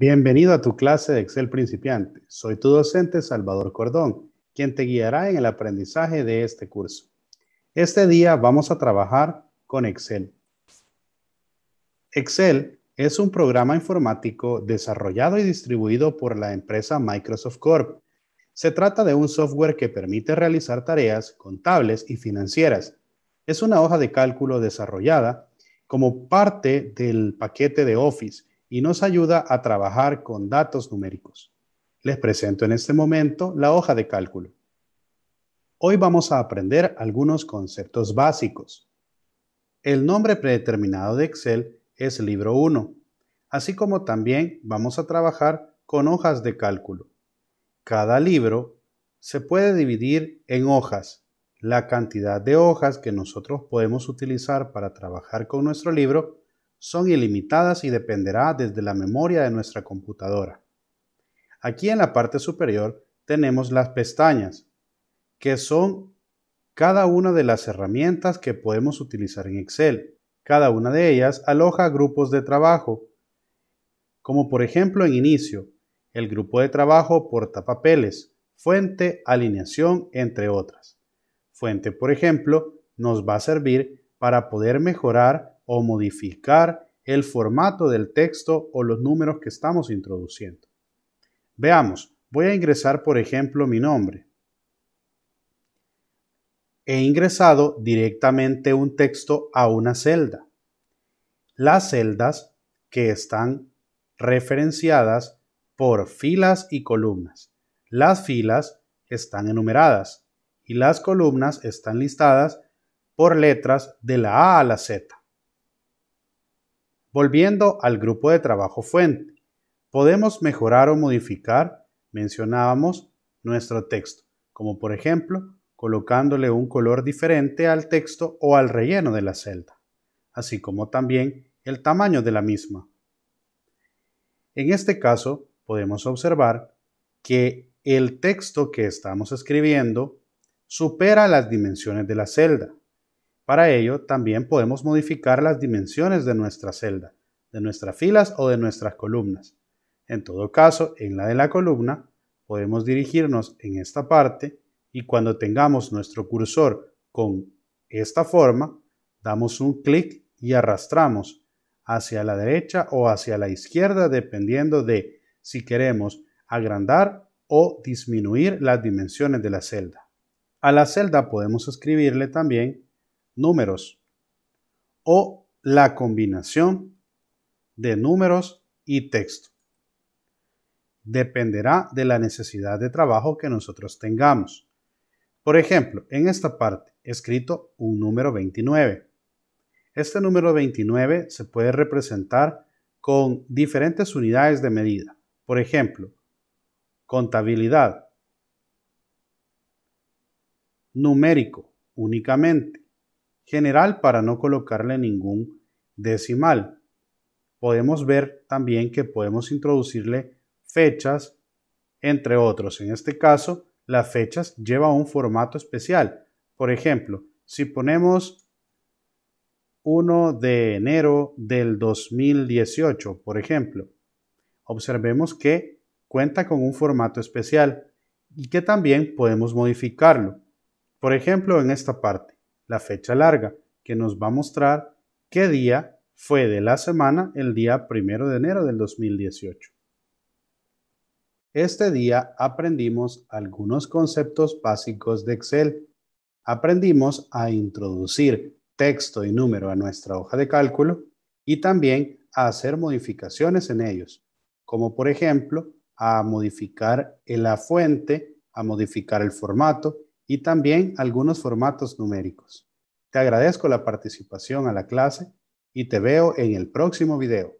Bienvenido a tu clase de Excel principiante. Soy tu docente Salvador Cordón, quien te guiará en el aprendizaje de este curso. Este día vamos a trabajar con Excel. Excel es un programa informático desarrollado y distribuido por la empresa Microsoft Corp. Se trata de un software que permite realizar tareas contables y financieras. Es una hoja de cálculo desarrollada como parte del paquete de Office y nos ayuda a trabajar con datos numéricos. Les presento en este momento la hoja de cálculo. Hoy vamos a aprender algunos conceptos básicos. El nombre predeterminado de Excel es libro 1, así como también vamos a trabajar con hojas de cálculo. Cada libro se puede dividir en hojas. La cantidad de hojas que nosotros podemos utilizar para trabajar con nuestro libro son ilimitadas y dependerá desde la memoria de nuestra computadora. Aquí en la parte superior tenemos las pestañas, que son cada una de las herramientas que podemos utilizar en Excel. Cada una de ellas aloja grupos de trabajo, como por ejemplo en inicio, el grupo de trabajo portapapeles, fuente, alineación, entre otras. Fuente, por ejemplo, nos va a servir para poder mejorar o modificar el formato del texto o los números que estamos introduciendo. Veamos, voy a ingresar por ejemplo mi nombre. He ingresado directamente un texto a una celda. Las celdas que están referenciadas por filas y columnas. Las filas están enumeradas y las columnas están listadas por letras de la A a la Z. Volviendo al grupo de trabajo fuente, podemos mejorar o modificar, mencionábamos, nuestro texto, como por ejemplo colocándole un color diferente al texto o al relleno de la celda, así como también el tamaño de la misma. En este caso, podemos observar que el texto que estamos escribiendo supera las dimensiones de la celda, para ello, también podemos modificar las dimensiones de nuestra celda, de nuestras filas o de nuestras columnas. En todo caso, en la de la columna, podemos dirigirnos en esta parte y cuando tengamos nuestro cursor con esta forma, damos un clic y arrastramos hacia la derecha o hacia la izquierda dependiendo de si queremos agrandar o disminuir las dimensiones de la celda. A la celda podemos escribirle también números o la combinación de números y texto. Dependerá de la necesidad de trabajo que nosotros tengamos. Por ejemplo, en esta parte he escrito un número 29. Este número 29 se puede representar con diferentes unidades de medida. Por ejemplo, contabilidad, numérico únicamente, general para no colocarle ningún decimal. Podemos ver también que podemos introducirle fechas, entre otros. En este caso, las fechas lleva un formato especial. Por ejemplo, si ponemos 1 de enero del 2018, por ejemplo, observemos que cuenta con un formato especial y que también podemos modificarlo. Por ejemplo, en esta parte la fecha larga, que nos va a mostrar qué día fue de la semana el día primero de enero del 2018. Este día aprendimos algunos conceptos básicos de Excel. Aprendimos a introducir texto y número a nuestra hoja de cálculo y también a hacer modificaciones en ellos, como por ejemplo a modificar la fuente, a modificar el formato y también algunos formatos numéricos. Te agradezco la participación a la clase y te veo en el próximo video.